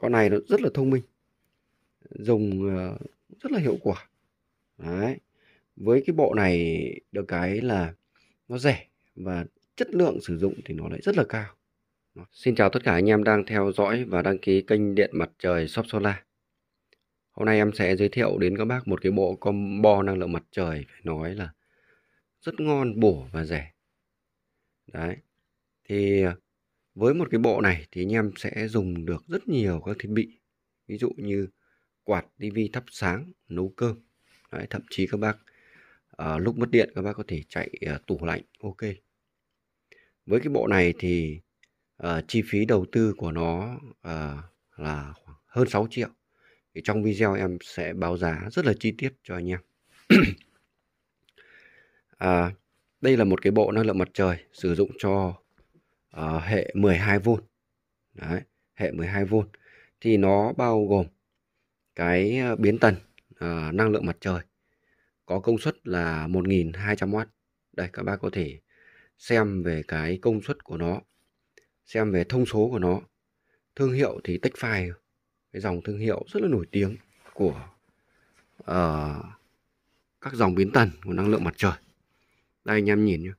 con này nó rất là thông minh dùng ờ, rất là hiệu quả đấy với cái bộ này được cái là nó rẻ và chất lượng sử dụng thì nó lại rất là cao Xin chào tất cả anh em đang theo dõi và đăng ký kênh Điện Mặt Trời Shop Solar Hôm nay em sẽ giới thiệu đến các bác một cái bộ combo năng lượng mặt trời phải nói là rất ngon, bổ và rẻ Đấy Thì ờ, với một cái bộ này thì anh em sẽ dùng được rất nhiều các thiết bị ví dụ như quạt tivi thắp sáng nấu cơm Đấy, thậm chí các bác à, lúc mất điện các bác có thể chạy à, tủ lạnh ok với cái bộ này thì à, chi phí đầu tư của nó à, là khoảng hơn 6 triệu thì trong video em sẽ báo giá rất là chi tiết cho anh em à, đây là một cái bộ năng lượng mặt trời sử dụng cho Ờ, hệ 12V. Đấy, hệ 12V thì nó bao gồm cái ờ, biến tần uh, năng lượng mặt trời có công suất là 1200W. Đây các bác có thể xem về cái công suất của nó, xem về thông số của nó. Thương hiệu thì Techfire, cái dòng thương hiệu rất là nổi tiếng của uh, các dòng biến tần của năng lượng mặt trời. Đây anh em nhìn nhé.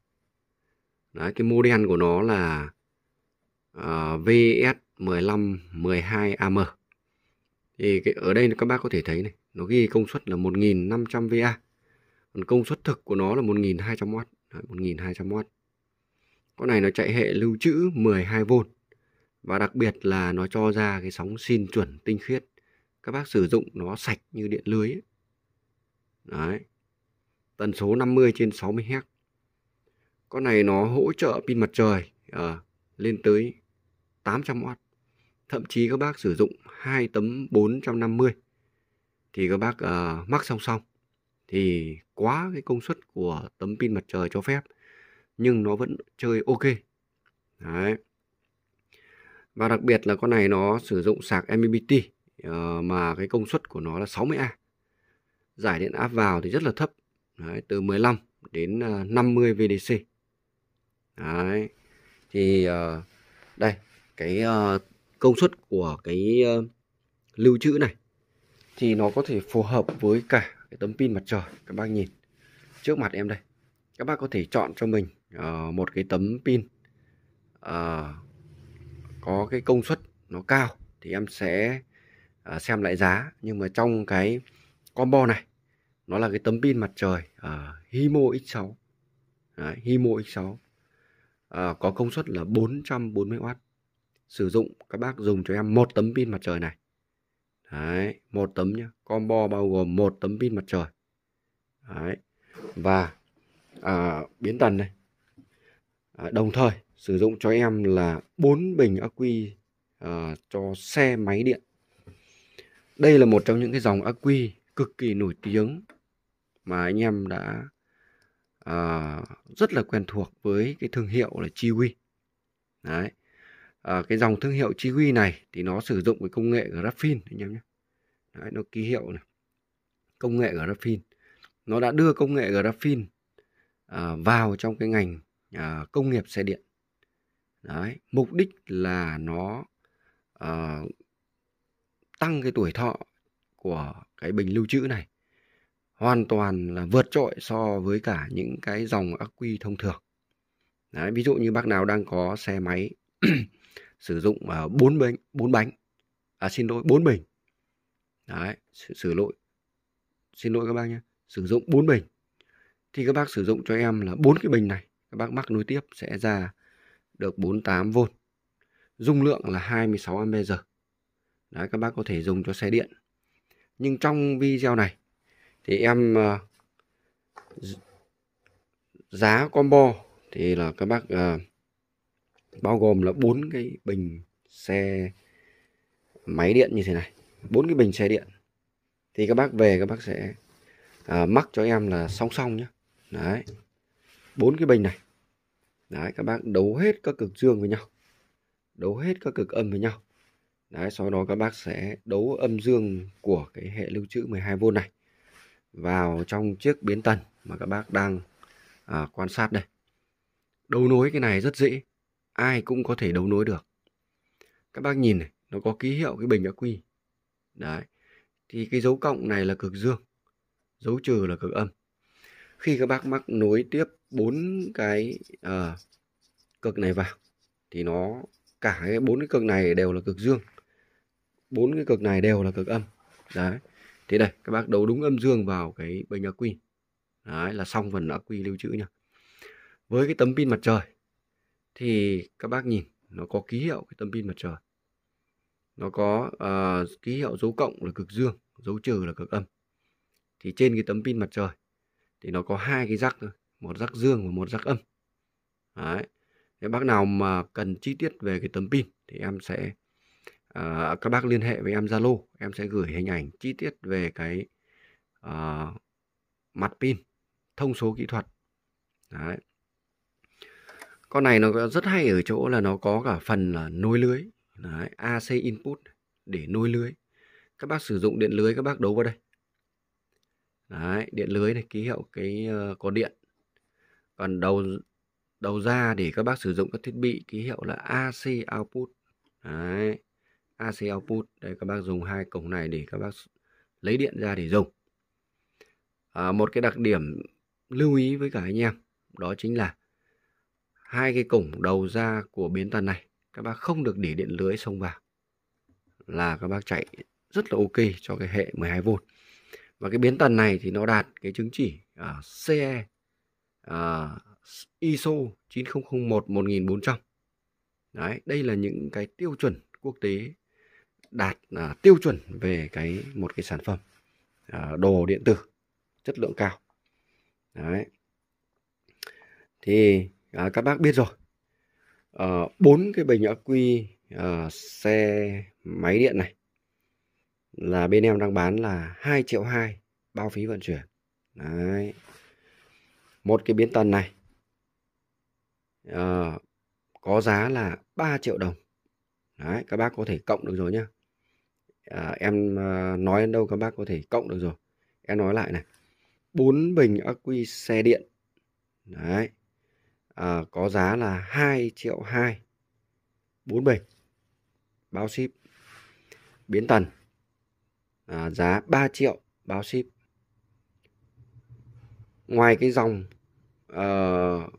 Đấy, cái model của nó là uh, ờ, VS1512AM. Thì cái, ở đây các bác có thể thấy này, nó ghi công suất là 1500 VA. Còn công suất thực của nó là 1200W. Đấy, 1200W. Con này nó chạy hệ lưu trữ 12V. Và đặc biệt là nó cho ra cái sóng xin chuẩn tinh khiết. Các bác sử dụng nó sạch như điện lưới ấy. Đấy. Tần số 50 trên 60 Hz con này nó hỗ trợ pin mặt trời à, lên tới 800W thậm chí các bác sử dụng hai tấm 450 thì các bác uh, mắc song song thì quá cái công suất của tấm pin mặt trời cho phép nhưng nó vẫn chơi ok đấy và đặc biệt là con này nó sử dụng sạc MBT à, mà cái công suất của nó là 60A giải điện áp vào thì rất là thấp đấy, từ 15 đến 50 à, VDC Đấy. Thì uh, đây, cái uh, công suất của cái uh, lưu trữ này thì nó có thể phù hợp với cả cái tấm pin mặt trời các bác nhìn trước mặt em đây các bác có thể chọn cho mình uh, một cái tấm pin uh, có cái công suất nó cao thì em sẽ uh, xem lại giá nhưng mà trong cái combo này nó là cái tấm pin mặt trời uh, Himo X6 Đấy, Himo X6 Ờ, có công suất là 440W sử dụng các bác dùng cho em một tấm pin mặt trời này đấy một tấm nhá combo bao gồm một tấm pin mặt trời đấy và à, biến tần này à, đồng thời sử dụng cho em là bốn bình ắc quy à, cho xe máy điện đây là một trong những cái dòng ắc quy cực kỳ nổi tiếng mà anh em đã à, rất là quen thuộc với cái thương hiệu là Chiwi. Đấy. À, cái dòng thương hiệu Chiwi này thì nó sử dụng cái công nghệ graphene anh em nhé. Đấy, nó ký hiệu này. Công nghệ graphene. Nó đã đưa công nghệ graphene à, vào trong cái ngành à, công nghiệp xe điện. Đấy, mục đích là nó à, tăng cái tuổi thọ của cái bình lưu trữ này hoàn toàn là vượt trội so với cả những cái dòng ắc quy thông thường. Đấy, ví dụ như bác nào đang có xe máy sử dụng ờ, bốn 4 bánh, 4 bánh. À xin lỗi, bốn bình. Đấy, sử, lỗi. Xin lỗi các bác nhé. Sử dụng bốn bình. Thì các bác sử dụng cho em là bốn cái bình này, các bác mắc nối tiếp sẽ ra được 48V. Dung lượng là 26 Ah. Đấy các bác có thể dùng cho xe điện. Nhưng trong video này thì em ờ, giá combo thì là các bác ờ, bao gồm là bốn cái bình xe máy điện như thế này bốn cái bình xe điện thì các bác về các bác sẽ à, mắc cho em là song song nhé đấy bốn cái bình này đấy các bác đấu hết các cực dương với nhau đấu hết các cực âm với nhau đấy sau đó các bác sẽ đấu âm dương của cái hệ lưu trữ 12V này vào trong chiếc biến tần mà các bác đang à, quan sát đây. Đấu nối cái này rất dễ, ai cũng có thể đấu nối được. Các bác nhìn này, nó có ký hiệu cái bình ắc quy. Đấy. Thì cái dấu cộng này là cực dương, dấu trừ là cực âm. Khi các bác mắc nối tiếp bốn cái à, cực này vào thì nó cả cái bốn cái cực này đều là cực dương. Bốn cái cực này đều là cực âm. Đấy thế đây các bác đấu đúng âm dương vào cái bình ắc quy đấy là xong phần ắc quy lưu trữ nha với cái tấm pin mặt trời thì các bác nhìn nó có ký hiệu cái tấm pin mặt trời nó có uh, ký hiệu dấu cộng là cực dương dấu trừ là cực âm thì trên cái tấm pin mặt trời thì nó có hai cái rắc thôi một rắc dương và một rắc âm đấy Thế bác nào mà cần chi tiết về cái tấm pin thì em sẽ à, các bác liên hệ với em Zalo em sẽ gửi hình ảnh chi tiết về cái à, mặt pin thông số kỹ thuật đấy con này nó rất hay ở chỗ là nó có cả phần là nối lưới đấy, AC input để nối lưới các bác sử dụng điện lưới các bác đấu vào đây đấy, điện lưới này ký hiệu cái uh, có điện còn đầu đầu ra để các bác sử dụng các thiết bị ký hiệu là AC output đấy AC output đây các bác dùng hai cổng này để các bác lấy điện ra để dùng à, một cái đặc điểm lưu ý với cả anh em đó chính là hai cái cổng đầu ra của biến tần này các bác không được để điện lưới xông vào là các bác chạy rất là ok cho cái hệ 12V và cái biến tần này thì nó đạt cái chứng chỉ uh, à, CE uh, à, ISO 9001 1400 đấy đây là những cái tiêu chuẩn quốc tế đạt à, tiêu chuẩn về cái một cái sản phẩm à, đồ điện tử chất lượng cao đấy thì à, các bác biết rồi ờ, bốn à, cái bình ắc quy à, xe máy điện này là bên em đang bán là 2 triệu 2 bao phí vận chuyển đấy một cái biến tần này à, có giá là 3 triệu đồng đấy các bác có thể cộng được rồi nhá à, em à, nói đến đâu các bác có thể cộng được rồi em nói lại này bốn bình ắc quy xe điện đấy à, có giá là 2 triệu 2 bốn bình bao ship biến tần à, giá 3 triệu bao ship ngoài cái dòng uh,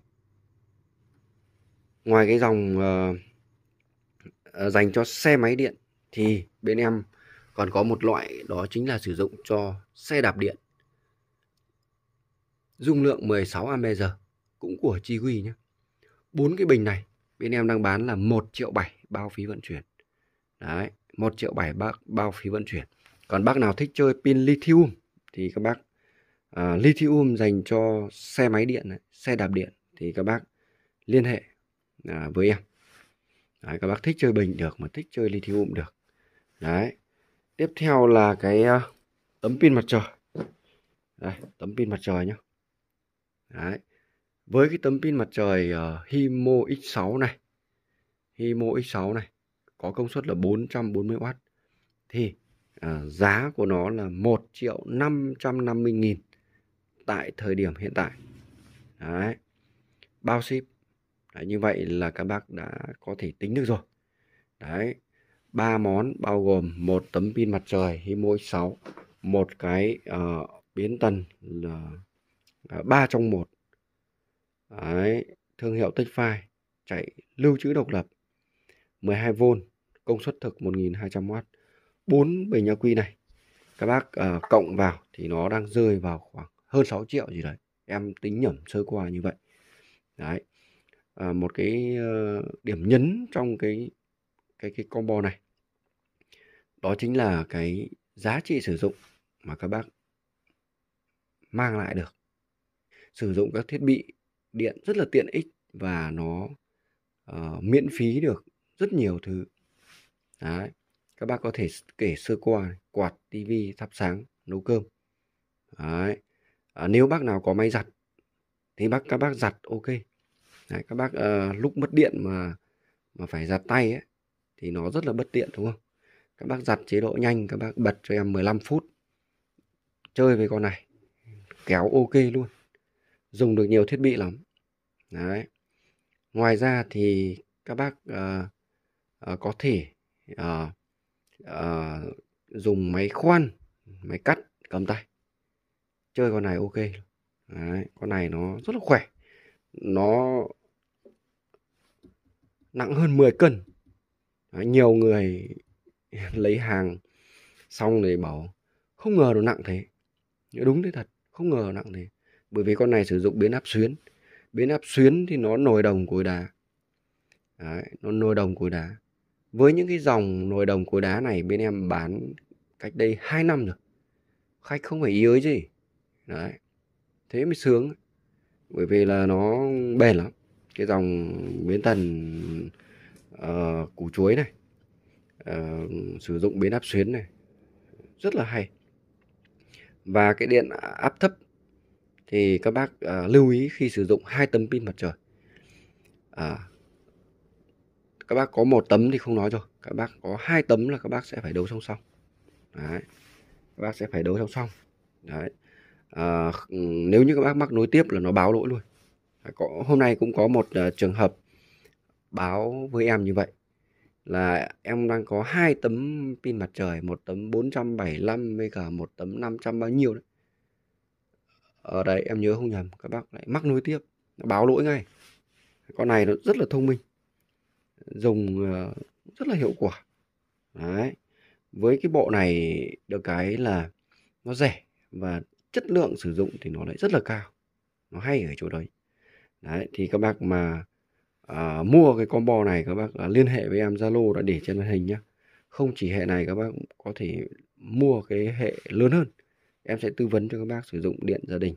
ngoài cái dòng uh, dành cho xe máy điện thì bên em còn có một loại đó chính là sử dụng cho xe đạp điện dung lượng 16 giờ cũng của Chi quy nhé bốn cái bình này bên em đang bán là 1 triệu 7 bao phí vận chuyển đấy 1 triệu 7 bao, bao phí vận chuyển còn bác nào thích chơi pin lithium thì các bác à, lithium dành cho xe máy điện này, xe đạp điện thì các bác liên hệ à, với em đấy, các bác thích chơi bình được mà thích chơi lithium được đấy tiếp theo là cái ờ, tấm pin mặt trời đây tấm pin mặt trời nhé Đấy. với cái tấm pin mặt trời uh, Himo X6 này Himo X6 này có công suất là 440W thì à, giá của nó là 1 triệu 550 nghìn tại thời điểm hiện tại Đấy. bao ship Đấy, như vậy là các bác đã có thể tính được rồi Đấy ba món bao gồm một tấm pin mặt trời Himo X6, một cái uh, biến tần là à, ba trong một Đấy, thương hiệu Techfy chạy lưu trữ độc lập 12V công suất thực 1200W 4 bình nha quy này các bác uh, cộng vào thì nó đang rơi vào khoảng hơn 6 triệu gì đấy em tính nhẩm sơ qua như vậy đấy à, một cái uh, điểm nhấn trong cái cái cái combo này đó chính là cái giá trị sử dụng mà các bác mang lại được sử dụng các thiết bị điện rất là tiện ích và nó uh, miễn phí được rất nhiều thứ Đấy. các bác có thể kể sơ qua quạt tivi thắp sáng nấu cơm Đấy. À, nếu bác nào có máy giặt thì bác các bác giặt ok Đấy, các bác uh, lúc mất điện mà mà phải giặt tay ấy, thì nó rất là bất tiện đúng không? Các bác giặt chế độ nhanh, các bác bật cho em 15 phút chơi với con này. Kéo ok luôn. Dùng được nhiều thiết bị lắm. Đấy. Ngoài ra thì các bác uh, uh, có thể uh, uh, dùng máy khoan, máy cắt cầm tay. Chơi con này ok. Đấy, con này nó rất là khỏe. Nó nặng hơn 10 cân nhiều người lấy hàng xong thì bảo không ngờ nó nặng thế đúng thế thật không ngờ nó nặng thế bởi vì con này sử dụng biến áp xuyến biến áp xuyến thì nó nồi đồng cối đá Đấy, nó nồi đồng cối đá với những cái dòng nồi đồng cối đá này bên em bán cách đây 2 năm rồi khách không phải ý gì đấy thế mới sướng bởi vì là nó bền lắm cái dòng biến tần uh, củ chuối này uh, sử dụng biến áp xuyến này rất là hay và cái điện áp thấp thì các bác uh, lưu ý khi sử dụng hai tấm pin mặt trời à, các bác có một tấm thì không nói rồi các bác có hai tấm là các bác sẽ phải đấu song song đấy các bác sẽ phải đấu song song đấy à, nếu như các bác mắc nối tiếp là nó báo lỗi luôn có, hôm nay cũng có một uh, trường hợp báo với em như vậy là em đang có hai tấm pin mặt trời một tấm 475 với cả một tấm 500 bao nhiêu đấy ở ờ, đây em nhớ không nhầm các bác lại mắc nối tiếp báo lỗi ngay con này nó rất là thông minh dùng ờ, rất là hiệu quả đấy với cái bộ này được cái là nó rẻ và chất lượng sử dụng thì nó lại rất là cao nó hay ở chỗ đấy đấy thì các bác mà à, mua cái combo này các bác à, liên hệ với em Zalo đã để trên màn hình nhé không chỉ hệ này các bác có thể mua cái hệ lớn hơn em sẽ tư vấn cho các bác sử dụng điện gia đình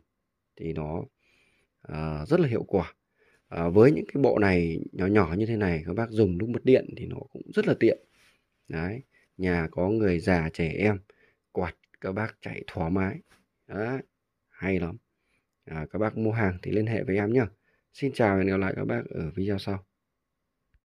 thì nó à, rất là hiệu quả à, với những cái bộ này nhỏ nhỏ như thế này các bác dùng lúc bật điện thì nó cũng rất là tiện đấy nhà có người già trẻ em quạt các bác chạy thoải mái đấy hay lắm à, các bác mua hàng thì liên hệ với em nhé Xin chào và hẹn gặp lại các bác ở video sau.